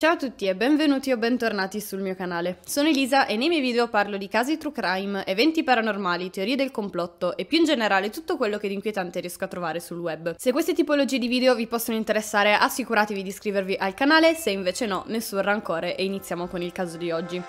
Ciao a tutti e benvenuti o bentornati sul mio canale. Sono Elisa e nei miei video parlo di casi true crime, eventi paranormali, teorie del complotto e più in generale tutto quello che di inquietante riesco a trovare sul web. Se queste tipologie di video vi possono interessare assicuratevi di iscrivervi al canale, se invece no nessun rancore e iniziamo con il caso di oggi.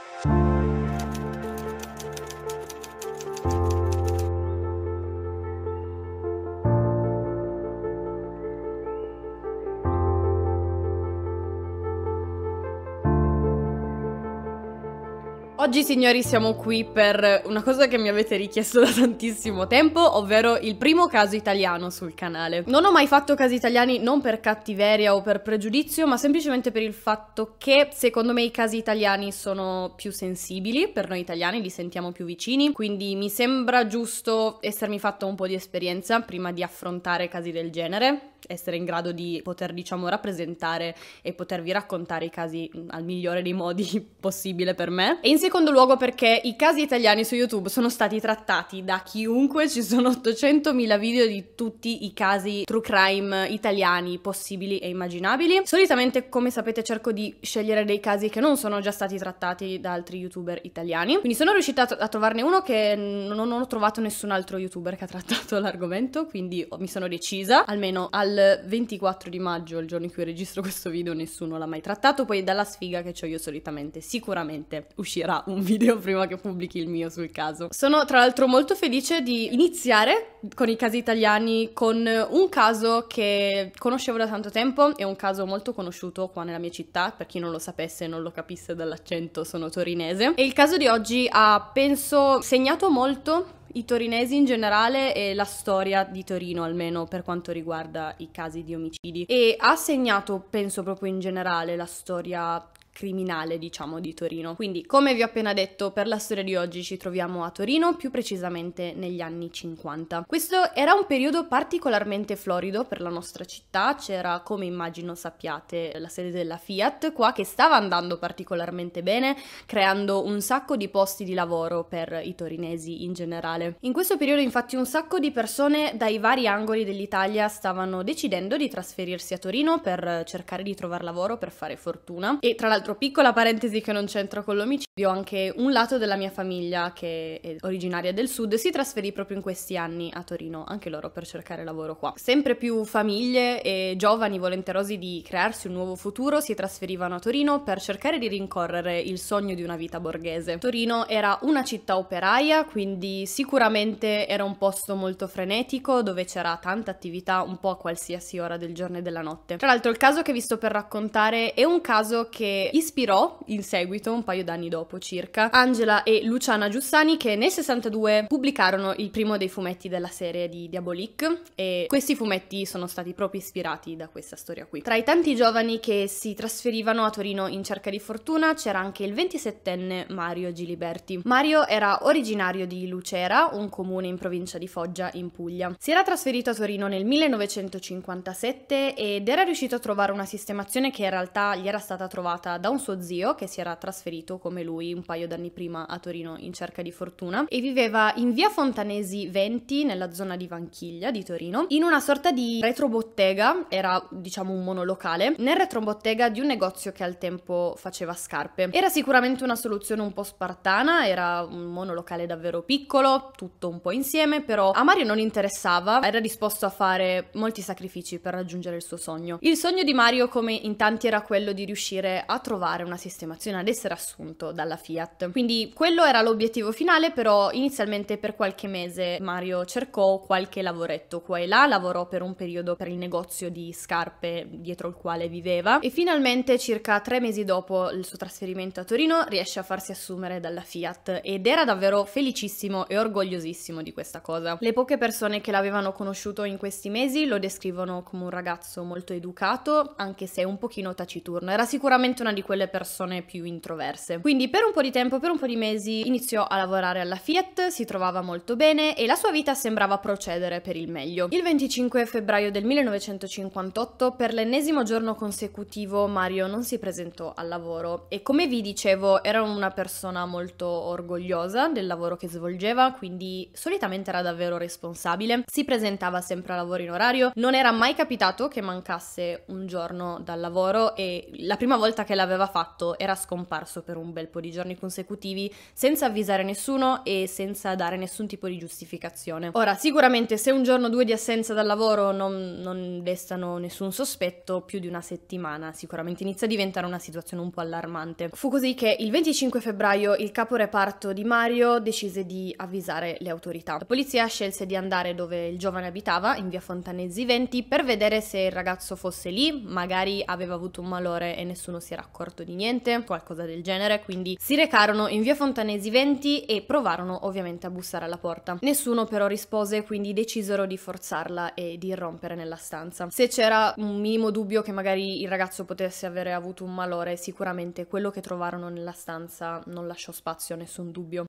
Oggi signori siamo qui per una cosa che mi avete richiesto da tantissimo tempo, ovvero il primo caso italiano sul canale. Non ho mai fatto casi italiani non per cattiveria o per pregiudizio, ma semplicemente per il fatto che secondo me i casi italiani sono più sensibili, per noi italiani li sentiamo più vicini, quindi mi sembra giusto essermi fatto un po' di esperienza prima di affrontare casi del genere essere in grado di poter diciamo rappresentare e potervi raccontare i casi al migliore dei modi possibile per me e in secondo luogo perché i casi italiani su YouTube sono stati trattati da chiunque ci sono 800.000 video di tutti i casi true crime italiani possibili e immaginabili solitamente come sapete cerco di scegliere dei casi che non sono già stati trattati da altri youtuber italiani quindi sono riuscita a, trovarne uno che non ho trovato nessun altro youtuber che ha trattato l'argomento quindi mi sono decisa almeno al dal 24 di maggio, il giorno in cui registro questo video, nessuno l'ha mai trattato, poi dalla sfiga che ho io solitamente sicuramente uscirà un video prima che pubblichi il mio sul caso. Sono tra l'altro molto felice di iniziare con i casi italiani con un caso che conoscevo da tanto tempo, è un caso molto conosciuto qua nella mia città, per chi non lo sapesse e non lo capisse dall'accento sono torinese e il caso di oggi ha penso segnato molto i torinesi in generale e la storia di Torino, almeno per quanto riguarda i casi di omicidi. E ha segnato, penso proprio in generale, la storia criminale, diciamo, di Torino. Quindi, come vi ho appena detto, per la storia di oggi ci troviamo a Torino, più precisamente negli anni 50. Questo era un periodo particolarmente florido per la nostra città, c'era, come immagino sappiate, la sede della Fiat qua che stava andando particolarmente bene, creando un sacco di posti di lavoro per i torinesi in generale. In questo periodo, infatti, un sacco di persone dai vari angoli dell'Italia stavano decidendo di trasferirsi a Torino per cercare di trovare lavoro, per fare fortuna e tra l'altro l'altro, piccola parentesi che non c'entra con l'omicidio, anche un lato della mia famiglia, che è originaria del sud, si trasferì proprio in questi anni a Torino, anche loro per cercare lavoro qua. Sempre più famiglie e giovani volenterosi di crearsi un nuovo futuro si trasferivano a Torino per cercare di rincorrere il sogno di una vita borghese. Torino era una città operaia, quindi sicuramente era un posto molto frenetico, dove c'era tanta attività un po' a qualsiasi ora del giorno e della notte. Tra l'altro il caso che vi sto per raccontare è un caso che ispirò in seguito, un paio d'anni dopo circa, Angela e Luciana Giussani che nel 62 pubblicarono il primo dei fumetti della serie di Diabolik e questi fumetti sono stati proprio ispirati da questa storia qui. Tra i tanti giovani che si trasferivano a Torino in cerca di fortuna c'era anche il 27enne Mario Giliberti. Mario era originario di Lucera, un comune in provincia di Foggia in Puglia. Si era trasferito a Torino nel 1957 ed era riuscito a trovare una sistemazione che in realtà gli era stata trovata da un suo zio che si era trasferito come lui un paio d'anni prima a Torino in cerca di fortuna e viveva in via Fontanesi 20 nella zona di Vanchiglia di Torino in una sorta di retrobottega, era diciamo un monolocale, nel retrobottega di un negozio che al tempo faceva scarpe. Era sicuramente una soluzione un po' spartana, era un monolocale davvero piccolo, tutto un po' insieme, però a Mario non interessava, era disposto a fare molti sacrifici per raggiungere il suo sogno. Il sogno di Mario come in tanti era quello di riuscire a trovare trovare una sistemazione, ad essere assunto dalla Fiat. Quindi quello era l'obiettivo finale, però inizialmente per qualche mese Mario cercò qualche lavoretto qua e là, lavorò per un periodo per il negozio di scarpe dietro il quale viveva e finalmente circa tre mesi dopo il suo trasferimento a Torino riesce a farsi assumere dalla Fiat ed era davvero felicissimo e orgogliosissimo di questa cosa. Le poche persone che l'avevano conosciuto in questi mesi lo descrivono come un ragazzo molto educato, anche se un pochino taciturno. Era sicuramente una di quelle persone più introverse. Quindi per un po' di tempo, per un po' di mesi, iniziò a lavorare alla Fiat, si trovava molto bene e la sua vita sembrava procedere per il meglio. Il 25 febbraio del 1958, per l'ennesimo giorno consecutivo, Mario non si presentò al lavoro e come vi dicevo era una persona molto orgogliosa del lavoro che svolgeva, quindi solitamente era davvero responsabile, si presentava sempre a lavoro in orario, non era mai capitato che mancasse un giorno dal lavoro e la prima volta che l'aveva l'aveva fatto era scomparso per un bel po' di giorni consecutivi senza avvisare nessuno e senza dare nessun tipo di giustificazione. Ora, sicuramente se un giorno o due di assenza dal lavoro non, non destano nessun sospetto, più di una settimana sicuramente inizia a diventare una situazione un po' allarmante. Fu così che il 25 febbraio il caporeparto di Mario decise di avvisare le autorità. La polizia scelse di andare dove il giovane abitava, in via Fontanesi 20, per vedere se il ragazzo fosse lì, magari aveva avuto un malore e nessuno si era accorto accorto di niente, qualcosa del genere, quindi si recarono in via Fontanesi 20 e provarono ovviamente a bussare alla porta. Nessuno però rispose, quindi decisero di forzarla e di irrompere nella stanza. Se c'era un minimo dubbio che magari il ragazzo potesse avere avuto un malore, sicuramente quello che trovarono nella stanza non lasciò spazio a nessun dubbio.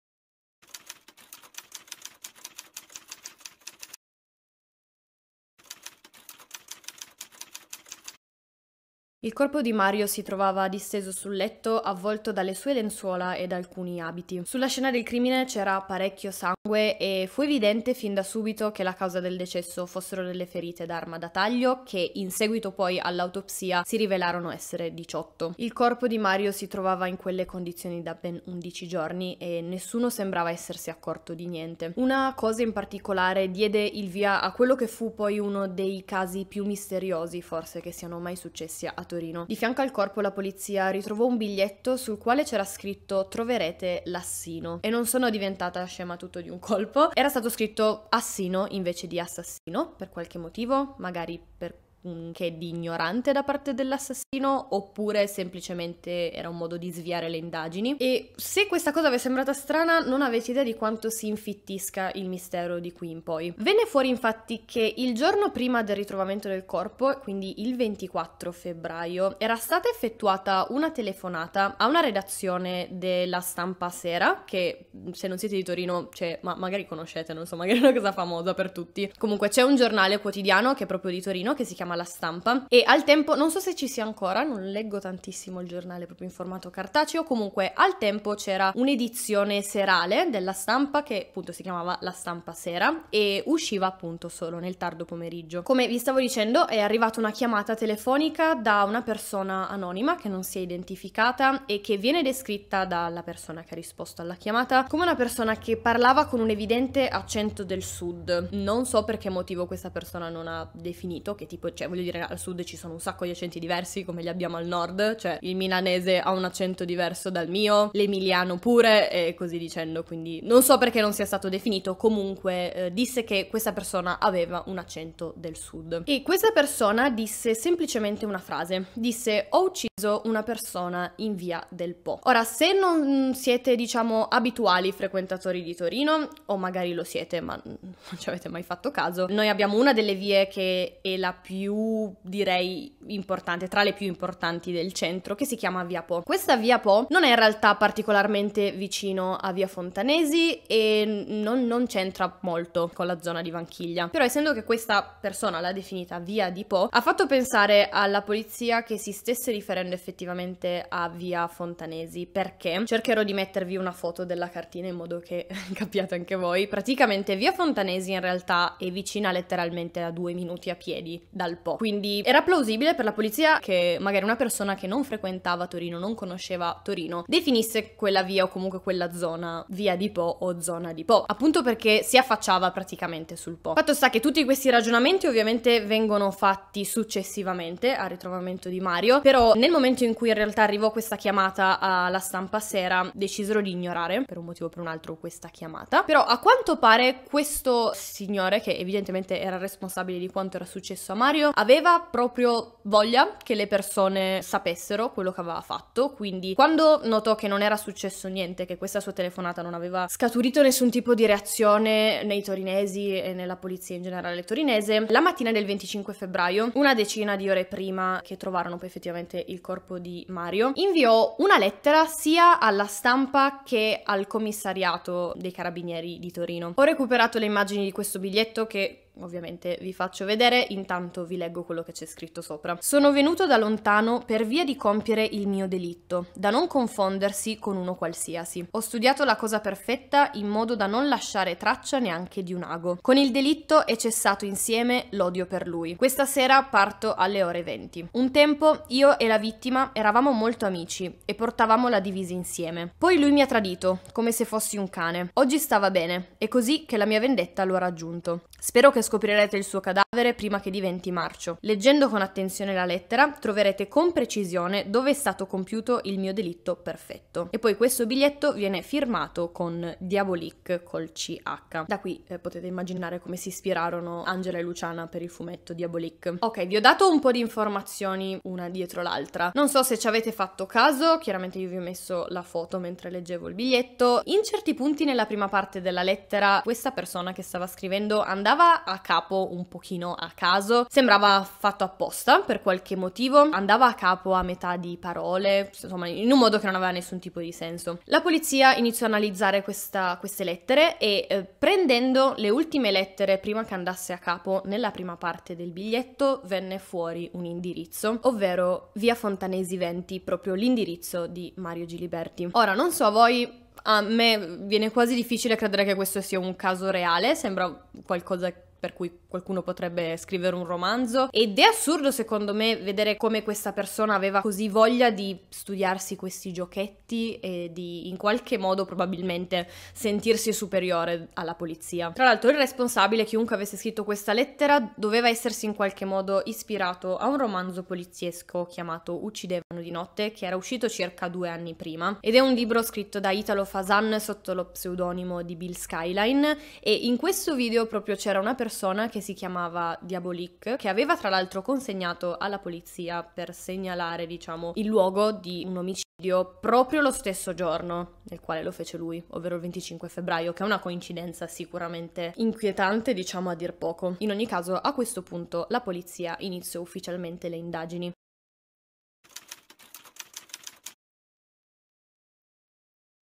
Il corpo di Mario si trovava disteso sul letto, avvolto dalle sue lenzuola e da alcuni abiti. Sulla scena del crimine c'era parecchio sangue e fu evidente fin da subito che la causa del decesso fossero delle ferite d'arma da taglio che in seguito poi all'autopsia si rivelarono essere 18. Il corpo di Mario si trovava in quelle condizioni da ben 11 giorni e nessuno sembrava essersi accorto di niente. Una cosa in particolare diede il via a quello che fu poi uno dei casi più misteriosi forse che siano mai successi a Torino. Di fianco al corpo la polizia ritrovò un biglietto sul quale c'era scritto troverete l'assino. E non sono diventata scema tutto di un colpo. Era stato scritto assino invece di assassino, per qualche motivo, magari per anche di ignorante da parte dell'assassino oppure semplicemente era un modo di sviare le indagini e se questa cosa vi è sembrata strana non avete idea di quanto si infittisca il mistero di qui in poi. Venne fuori infatti che il giorno prima del ritrovamento del corpo, quindi il 24 febbraio, era stata effettuata una telefonata a una redazione della stampa sera che se non siete di Torino c'è, cioè, ma magari conoscete, non so, magari è una cosa famosa per tutti. Comunque c'è un giornale quotidiano che è proprio di Torino che si chiama chiama La Stampa e al tempo, non so se ci sia ancora, non leggo tantissimo il giornale proprio in formato cartaceo, comunque al tempo c'era un'edizione serale della Stampa che appunto si chiamava La Stampa Sera e usciva appunto solo nel tardo pomeriggio. Come vi stavo dicendo è arrivata una chiamata telefonica da una persona anonima che non si è identificata e che viene descritta dalla persona che ha risposto alla chiamata come una persona che parlava con un evidente accento del sud. Non so per che motivo questa persona non ha definito che tipo cioè voglio dire, al sud ci sono un sacco di accenti diversi come li abbiamo al nord, cioè il milanese ha un accento diverso dal mio, l'emiliano pure e così dicendo, quindi non so perché non sia stato definito, comunque eh, disse che questa persona aveva un accento del sud. E questa persona disse semplicemente una frase, disse ho ucciso una persona in via del Po. Ora, se non siete diciamo abituali frequentatori di Torino, o magari lo siete ma non ci avete mai fatto caso, noi abbiamo una delle vie che è la più più, direi, importante, tra le più importanti del centro, che si chiama Via Po. Questa Via Po non è in realtà particolarmente vicino a Via Fontanesi e non, non c'entra molto con la zona di Vanchiglia. Però essendo che questa persona l'ha definita Via di Po, ha fatto pensare alla polizia che si stesse riferendo effettivamente a Via Fontanesi. Perché? Cercherò di mettervi una foto della cartina in modo che capiate anche voi. Praticamente Via Fontanesi in realtà è vicina letteralmente a due minuti a piedi dal po'. Quindi era plausibile per la polizia che magari una persona che non frequentava Torino, non conosceva Torino, definisse quella via o comunque quella zona via di Po o zona di Po, appunto perché si affacciava praticamente sul Po. Fatto sta che tutti questi ragionamenti ovviamente vengono fatti successivamente al ritrovamento di Mario, però nel momento in cui in realtà arrivò questa chiamata alla stampa sera decisero di ignorare per un motivo o per un altro questa chiamata, però a quanto pare questo signore che evidentemente era responsabile di quanto era successo a Mario aveva proprio voglia che le persone sapessero quello che aveva fatto, quindi quando notò che non era successo niente, che questa sua telefonata non aveva scaturito nessun tipo di reazione nei torinesi e nella polizia in generale torinese, la mattina del 25 febbraio, una decina di ore prima che trovarono poi effettivamente il corpo di Mario, inviò una lettera sia alla stampa che al commissariato dei carabinieri di Torino. Ho recuperato le immagini di questo biglietto che ovviamente vi faccio vedere, intanto vi leggo quello che c'è scritto sopra. Sono venuto da lontano per via di compiere il mio delitto, da non confondersi con uno qualsiasi. Ho studiato la cosa perfetta in modo da non lasciare traccia neanche di un ago. Con il delitto è cessato insieme l'odio per lui. Questa sera parto alle ore 20. Un tempo io e la vittima eravamo molto amici e portavamo la divisa insieme. Poi lui mi ha tradito, come se fossi un cane. Oggi stava bene, è così che la mia vendetta lo ha raggiunto. Spero che scoprirete il suo cadavere prima che diventi marcio. Leggendo con attenzione la lettera troverete con precisione dove è stato compiuto il mio delitto perfetto. E poi questo biglietto viene firmato con Diabolic col CH. Da qui eh, potete immaginare come si ispirarono Angela e Luciana per il fumetto Diabolic. Ok, vi ho dato un po' di informazioni una dietro l'altra. Non so se ci avete fatto caso, chiaramente io vi ho messo la foto mentre leggevo il biglietto. In certi punti nella prima parte della lettera questa persona che stava scrivendo andava a capo un pochino a caso, sembrava fatto apposta per qualche motivo, andava a capo a metà di parole, insomma in un modo che non aveva nessun tipo di senso. La polizia iniziò a analizzare questa, queste lettere e eh, prendendo le ultime lettere prima che andasse a capo nella prima parte del biglietto venne fuori un indirizzo, ovvero via Fontanesi 20, proprio l'indirizzo di Mario Giliberti. Ora non so a voi, a me viene quasi difficile credere che questo sia un caso reale, sembra qualcosa per cui qualcuno potrebbe scrivere un romanzo. Ed è assurdo secondo me vedere come questa persona aveva così voglia di studiarsi questi giochetti e di in qualche modo probabilmente sentirsi superiore alla polizia. Tra l'altro il responsabile, chiunque avesse scritto questa lettera, doveva essersi in qualche modo ispirato a un romanzo poliziesco chiamato Uccidevano di notte, che era uscito circa due anni prima. Ed è un libro scritto da Italo Fasan sotto lo pseudonimo di Bill Skyline e in questo video proprio c'era una persona persona che si chiamava Diabolik, che aveva tra l'altro consegnato alla polizia per segnalare, diciamo, il luogo di un omicidio proprio lo stesso giorno nel quale lo fece lui, ovvero il 25 febbraio, che è una coincidenza sicuramente inquietante, diciamo a dir poco. In ogni caso, a questo punto la polizia iniziò ufficialmente le indagini.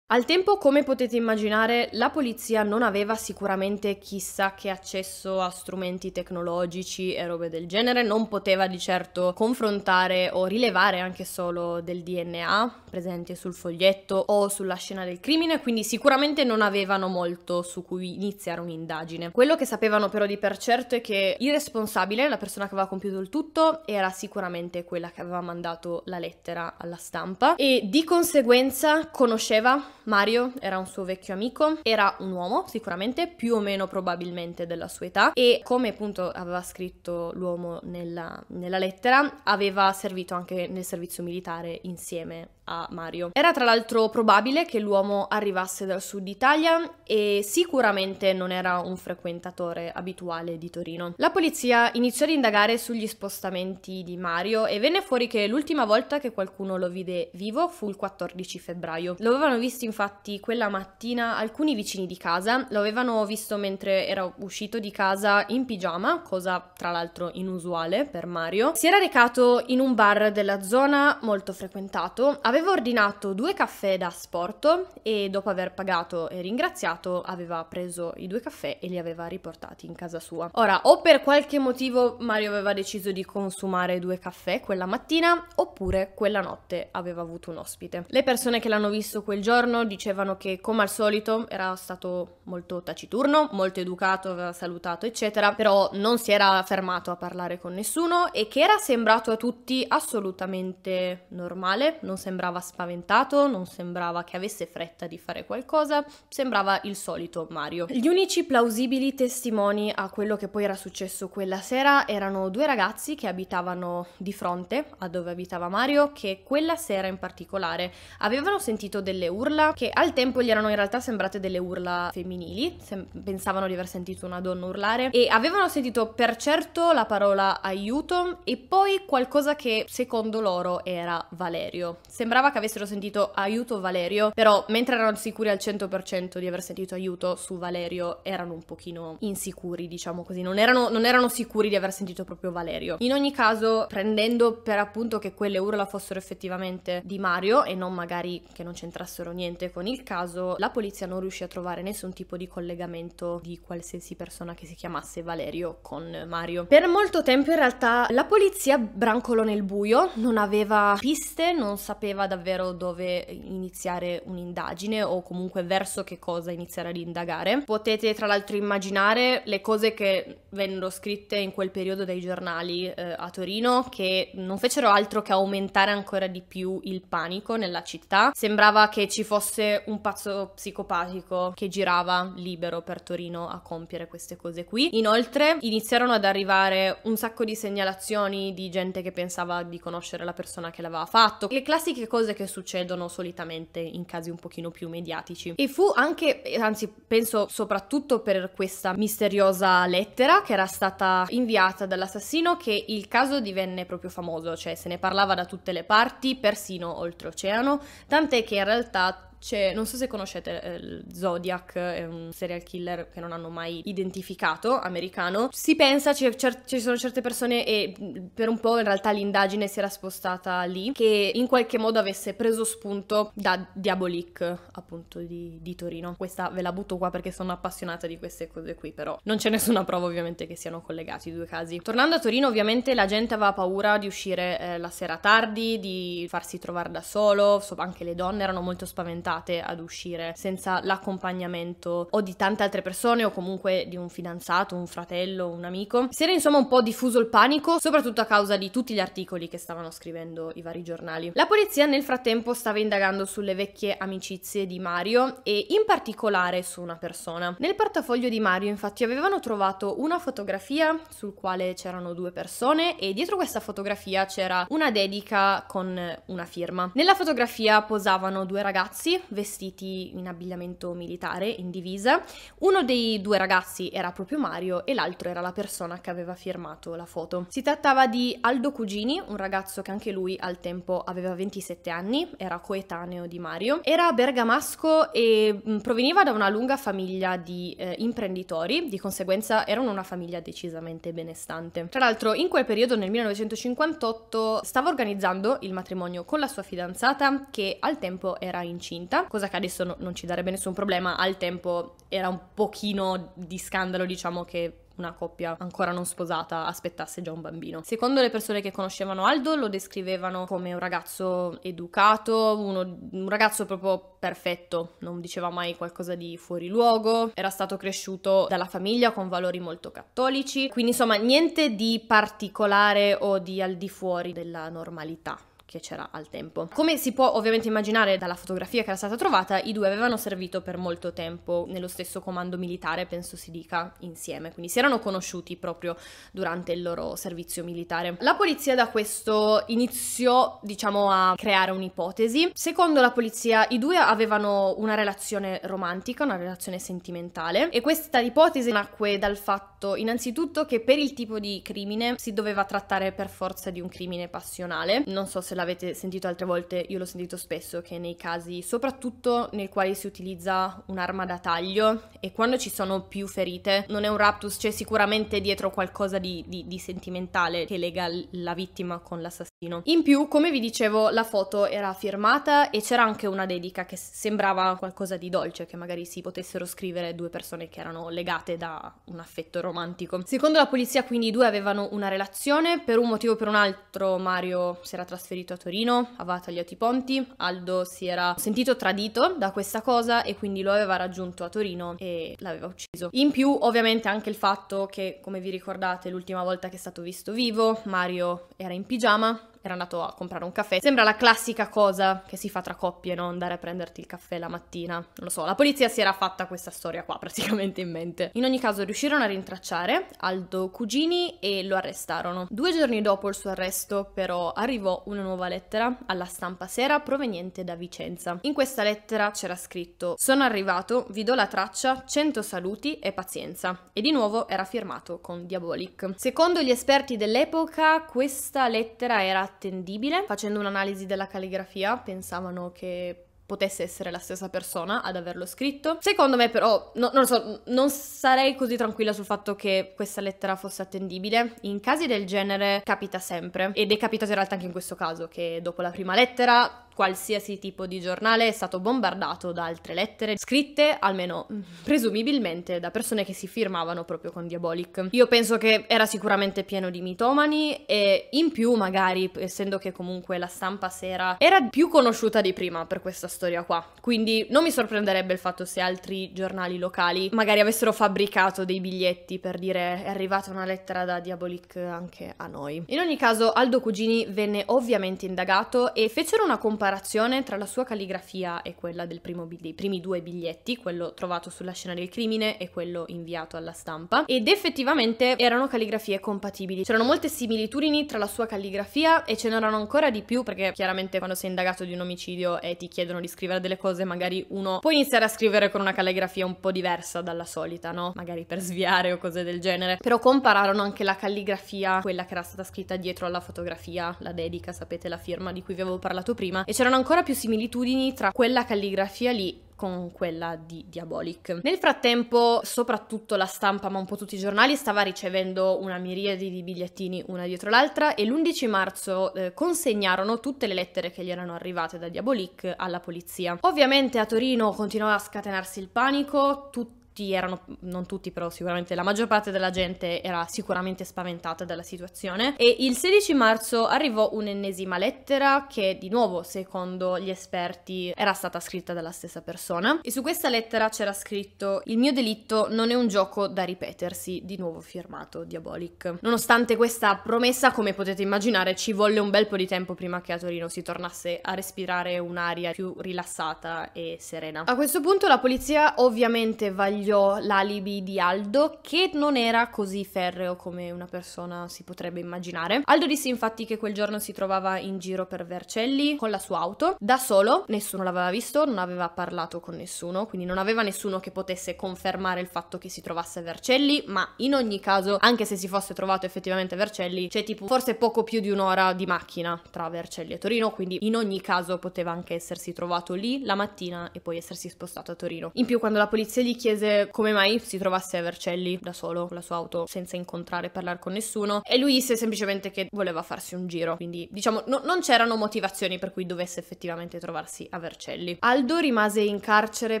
Al tempo, come potete immaginare, la polizia non aveva sicuramente chissà che accesso a strumenti tecnologici e robe del genere, non poteva di certo confrontare o rilevare anche solo del DNA presente sul foglietto o sulla scena del crimine, quindi sicuramente non avevano molto su cui iniziare un'indagine. Quello che sapevano però di per certo è che il responsabile, la persona che aveva compiuto il tutto, era sicuramente quella che aveva mandato la lettera alla stampa e di conseguenza conosceva Mario era un suo vecchio amico, era un uomo sicuramente, più o meno probabilmente della sua età e come appunto aveva scritto l'uomo nella, nella lettera, aveva servito anche nel servizio militare insieme a Mario. Era tra l'altro probabile che l'uomo arrivasse dal sud Italia e sicuramente non era un frequentatore abituale di Torino. La polizia iniziò ad indagare sugli spostamenti di Mario e venne fuori che l'ultima volta che qualcuno lo vide vivo fu il 14 febbraio. Lo avevano visto infatti quella mattina alcuni vicini di casa, lo avevano visto mentre era uscito di casa in pigiama, cosa tra l'altro inusuale per Mario. Si era recato in un bar della zona molto frequentato, aveva Aveva ordinato due caffè da sporto e dopo aver pagato e ringraziato aveva preso i due caffè e li aveva riportati in casa sua. Ora, o per qualche motivo Mario aveva deciso di consumare due caffè quella mattina oppure quella notte aveva avuto un ospite. Le persone che l'hanno visto quel giorno dicevano che come al solito era stato molto taciturno, molto educato, aveva salutato eccetera, però non si era fermato a parlare con nessuno e che era sembrato a tutti assolutamente normale, non sembrava sembrava spaventato, non sembrava che avesse fretta di fare qualcosa, sembrava il solito Mario. Gli unici plausibili testimoni a quello che poi era successo quella sera erano due ragazzi che abitavano di fronte a dove abitava Mario, che quella sera in particolare avevano sentito delle urla che al tempo gli erano in realtà sembrate delle urla femminili, pensavano di aver sentito una donna urlare e avevano sentito per certo la parola aiuto e poi qualcosa che secondo loro era Valerio. Sembra Sembrava che avessero sentito aiuto Valerio, però mentre erano sicuri al 100% di aver sentito aiuto su Valerio, erano un pochino insicuri, diciamo così, non erano, non erano sicuri di aver sentito proprio Valerio. In ogni caso, prendendo per appunto che quelle urla fossero effettivamente di Mario e non magari che non c'entrassero niente con il caso, la polizia non riuscì a trovare nessun tipo di collegamento di qualsiasi persona che si chiamasse Valerio con Mario. Per molto tempo in realtà la polizia brancolò nel buio, non aveva piste, non sapeva davvero dove iniziare un'indagine o comunque verso che cosa iniziare ad indagare. Potete tra l'altro immaginare le cose che vennero scritte in quel periodo dai giornali eh, a Torino che non fecero altro che aumentare ancora di più il panico nella città. Sembrava che ci fosse un pazzo psicopatico che girava libero per Torino a compiere queste cose qui. Inoltre iniziarono ad arrivare un sacco di segnalazioni di gente che pensava di conoscere la persona che l'aveva fatto. Le classiche cose cose che succedono solitamente in casi un pochino più mediatici. E fu anche, eh, anzi penso soprattutto per questa misteriosa lettera che era stata inviata dall'assassino che il caso divenne proprio famoso, cioè se ne parlava da tutte le parti, persino oltreoceano, tant'è che in realtà c'è, non so se conoscete eh, Zodiac, è un serial killer che non hanno mai identificato, americano. Si pensa, ci cer- sono certe persone e mm, per un po' in realtà l'indagine si era spostata lì, che in qualche modo avesse preso spunto da Diabolic, appunto di, di Torino. Questa ve la butto qua perché sono appassionata di queste cose qui, però non c'è nessuna prova ovviamente che siano collegati i due casi. Tornando a Torino ovviamente la gente aveva paura di uscire eh, la sera tardi, di farsi trovare da solo, so, anche le donne erano molto spaventate portate ad uscire senza l'accompagnamento o di tante altre persone o comunque di un fidanzato, un fratello, un amico. Si era insomma un po' diffuso il panico, soprattutto a causa di tutti gli articoli che stavano scrivendo i vari giornali. La polizia nel frattempo stava indagando sulle vecchie amicizie di Mario e in particolare su una persona. Nel portafoglio di Mario infatti avevano trovato una fotografia sul quale c'erano due persone e dietro questa fotografia c'era una dedica con una firma. Nella fotografia posavano due ragazzi vestiti in abbigliamento militare, in divisa. Uno dei due ragazzi era proprio Mario e l'altro era la persona che aveva firmato la foto. Si trattava di Aldo Cugini, un ragazzo che anche lui al tempo aveva 27 anni, era coetaneo di Mario, era bergamasco e proveniva da una lunga famiglia di eh, imprenditori, di conseguenza erano una famiglia decisamente benestante. Tra l'altro in quel periodo nel 1958 stava organizzando il matrimonio con la sua fidanzata che al tempo era incinta incinta, cosa che adesso no, non ci darebbe nessun problema, al tempo era un pochino di scandalo, diciamo che una coppia ancora non sposata aspettasse già un bambino. Secondo le persone che conoscevano Aldo lo descrivevano come un ragazzo educato, uno, un ragazzo proprio perfetto, non diceva mai qualcosa di fuori luogo, era stato cresciuto dalla famiglia con valori molto cattolici, quindi insomma niente di particolare o di al di fuori della normalità che c'era al tempo. Come si può ovviamente immaginare dalla fotografia che era stata trovata, i due avevano servito per molto tempo nello stesso comando militare, penso si dica, insieme, quindi si erano conosciuti proprio durante il loro servizio militare. La polizia da questo iniziò, diciamo, a creare un'ipotesi. Secondo la polizia, i due avevano una relazione romantica, una relazione sentimentale e questa ipotesi nacque dal fatto fatto? Innanzitutto che per il tipo di crimine si doveva trattare per forza di un crimine passionale. Non so se l'avete sentito altre volte, io l'ho sentito spesso che nei casi, soprattutto nel quale si utilizza un'arma da taglio e quando ci sono più ferite, non è un raptus, c'è sicuramente dietro qualcosa di, di, di sentimentale che lega la vittima con l'assassino. In più, come vi dicevo, la foto era firmata e c'era anche una dedica che sembrava qualcosa di dolce, che magari si potessero scrivere due persone che erano legate da un affetto romantico. Secondo la polizia, quindi i due avevano una relazione, per un motivo o per un altro Mario si era trasferito a Torino, aveva tagliato i ponti, Aldo si era sentito tradito da questa cosa e quindi lo aveva raggiunto a Torino e l'aveva ucciso. In più, ovviamente, anche il fatto che, come vi ricordate, l'ultima volta che è stato visto vivo, Mario era in pigiama, era andato a comprare un caffè. Sembra la classica cosa che si fa tra coppie, no? Andare a prenderti il caffè la mattina. Non lo so, la polizia si era fatta questa storia qua praticamente in mente. In ogni caso riuscirono a rintracciare Aldo Cugini e lo arrestarono. Due giorni dopo il suo arresto però arrivò una nuova lettera alla stampa sera proveniente da Vicenza. In questa lettera c'era scritto Sono arrivato, vi do la traccia, 100 saluti e pazienza. E di nuovo era firmato con Diabolic. Secondo gli esperti dell'epoca questa lettera era attendibile. Facendo un'analisi della calligrafia pensavano che potesse essere la stessa persona ad averlo scritto. Secondo me però, no, non lo so, non sarei così tranquilla sul fatto che questa lettera fosse attendibile. In casi del genere capita sempre ed è capitato in realtà anche in questo caso che dopo la prima lettera qualsiasi tipo di giornale è stato bombardato da altre lettere, scritte almeno mm, presumibilmente da persone che si firmavano proprio con Diabolic. Io penso che era sicuramente pieno di mitomani e in più magari, essendo che comunque la stampa sera era più conosciuta di prima per questa storia qua, quindi non mi sorprenderebbe il fatto se altri giornali locali magari avessero fabbricato dei biglietti per dire è arrivata una lettera da Diabolic anche a noi. In ogni caso Aldo Cugini venne ovviamente indagato e fecero una comparazione comparazione tra la sua calligrafia e quella primo, dei primi due biglietti, quello trovato sulla scena del crimine e quello inviato alla stampa, ed effettivamente erano calligrafie compatibili. C'erano molte similitudini tra la sua calligrafia e ce n'erano ancora di più perché chiaramente quando sei indagato di un omicidio e ti chiedono di scrivere delle cose magari uno può iniziare a scrivere con una calligrafia un po' diversa dalla solita, no? Magari per sviare o cose del genere. Però compararono anche la calligrafia, quella che era stata scritta dietro alla fotografia, la dedica, sapete, la firma di cui vi avevo parlato prima, e c'erano ancora più similitudini tra quella calligrafia lì con quella di Diabolic. Nel frattempo, soprattutto la stampa, ma un po' tutti i giornali, stava ricevendo una miriade di bigliettini una dietro l'altra e l'11 marzo eh, consegnarono tutte le lettere che gli erano arrivate da Diabolic alla polizia. Ovviamente a Torino continuava a scatenarsi il panico, tutti tutti erano, non tutti però sicuramente, la maggior parte della gente era sicuramente spaventata dalla situazione e il 16 marzo arrivò un'ennesima lettera che di nuovo secondo gli esperti era stata scritta dalla stessa persona e su questa lettera c'era scritto il mio delitto non è un gioco da ripetersi, di nuovo firmato Diabolic. Nonostante questa promessa come potete immaginare ci volle un bel po' di tempo prima che a Torino si tornasse a respirare un'aria più rilassata e serena. A questo punto la polizia ovviamente vagliò meglio l'alibi di Aldo, che non era così ferreo come una persona si potrebbe immaginare. Aldo disse infatti che quel giorno si trovava in giro per Vercelli con la sua auto, da solo, nessuno l'aveva visto, non aveva parlato con nessuno, quindi non aveva nessuno che potesse confermare il fatto che si trovasse a Vercelli, ma in ogni caso, anche se si fosse trovato effettivamente a Vercelli, c'è tipo forse poco più di un'ora di macchina tra Vercelli e Torino, quindi in ogni caso poteva anche essersi trovato lì la mattina e poi essersi spostato a Torino. In più quando la polizia gli chiese come mai si trovasse a Vercelli da solo con la sua auto senza incontrare e parlare con nessuno e lui disse semplicemente che voleva farsi un giro, quindi diciamo no, non c'erano motivazioni per cui dovesse effettivamente trovarsi a Vercelli. Aldo rimase in carcere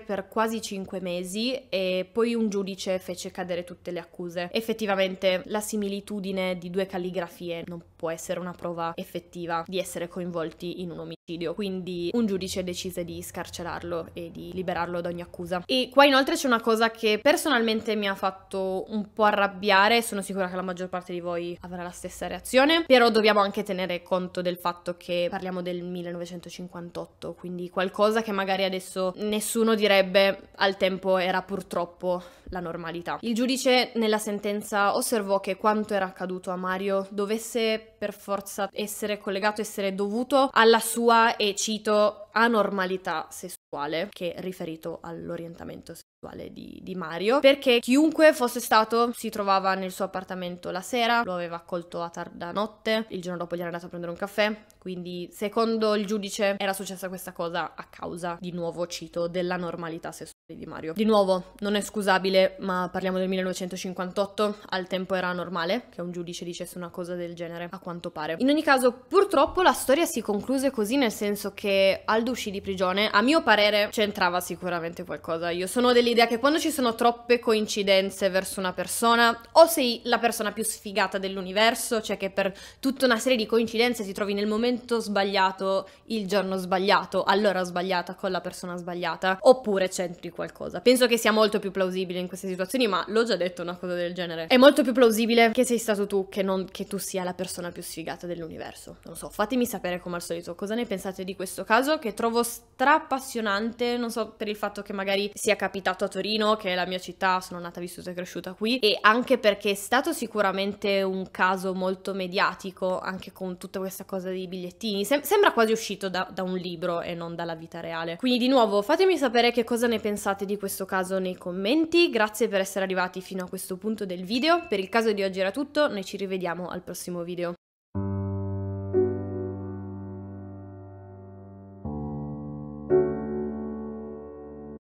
per quasi 5 mesi e poi un giudice fece cadere tutte le accuse. Effettivamente la similitudine di due calligrafie non può essere una prova effettiva di essere coinvolti in un omicidio. Quindi un giudice decise di scarcerarlo e di liberarlo da ogni accusa. E qua inoltre c'è una cosa che personalmente mi ha fatto un po' arrabbiare, sono sicura che la maggior parte di voi avrà la stessa reazione, però dobbiamo anche tenere conto del fatto che parliamo del 1958, quindi qualcosa che magari adesso nessuno direbbe al tempo era purtroppo la normalità. Il giudice nella sentenza osservò che quanto era accaduto a Mario dovesse per forza essere collegato, essere dovuto alla sua, e cito, anormalità sessuale, che è riferito all'orientamento sessuale. Di, di, Mario, perché chiunque fosse stato si trovava nel suo appartamento la sera, lo aveva accolto a tarda notte, il giorno dopo gli era andato a prendere un caffè, quindi secondo il giudice era successa questa cosa a causa, di nuovo cito, della normalità sessuale di Mario. Di nuovo, non è scusabile, ma parliamo del 1958, al tempo era normale che un giudice dicesse una cosa del genere, a quanto pare. In ogni caso, purtroppo la storia si concluse così, nel senso che Aldo uscì di prigione, a mio parere c'entrava sicuramente qualcosa. Io sono dell'idea che quando ci sono troppe coincidenze verso una persona, o sei la persona più sfigata dell'universo, cioè che per tutta una serie di coincidenze ti trovi nel momento sbagliato, il giorno sbagliato, all'ora sbagliata, con la persona sbagliata, oppure c'entri qualcosa. Penso che sia molto più plausibile in queste situazioni, ma l'ho già detto una cosa del genere. È molto più plausibile che sei stato tu che non che tu sia la persona più sfigata dell'universo. Non so, fatemi sapere come al solito cosa ne pensate di questo caso che trovo strappassionante, non so, per il fatto che magari sia capitato a Torino, che è la mia città, sono nata, vissuta e cresciuta qui e anche perché è stato sicuramente un caso molto mediatico, anche con tutta questa cosa dei bigliettini. Sem- sembra quasi uscito da, da un libro e non dalla vita reale. Quindi di nuovo fatemi sapere che cosa ne pensate pensate di questo caso nei commenti, grazie per essere arrivati fino a questo punto del video, per il caso di oggi era tutto, noi ci rivediamo al prossimo video.